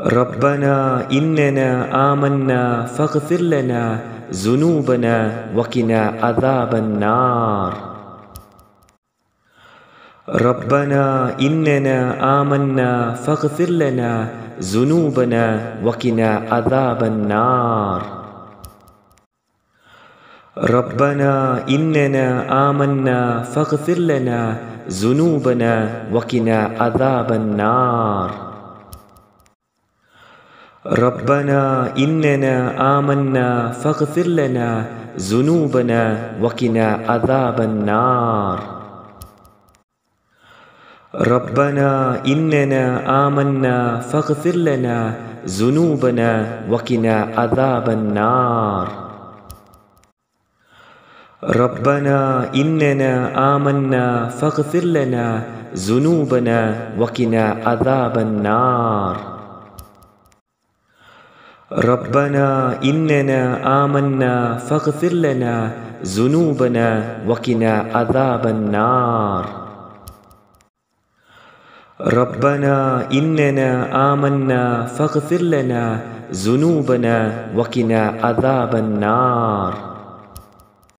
ربنا إننا آمنا فاغفر لنا ذنوبنا وقنا عذاب النار ربنا إننا آمنا فاغفر لنا ذنوبنا وقنا عذاب النار ربنا إننا آمنا فاغفر لنا ذنوبنا وقنا عذاب النار ربنا إننا آمنا فاغفر لنا ذنوبنا وقنا عذاب النار ربنا إننا آمنا فاغفر لنا ذنوبنا وقنا عذاب النار ربنا إننا آمنا فاغفر لنا ذنوبنا وقنا عذاب النار ربنا إننا آمنا فاغفر لنا ذنوبنا وقنا عذاب النار ربنا إننا آمنا فاغفر لنا ذنوبنا وقنا عذاب النار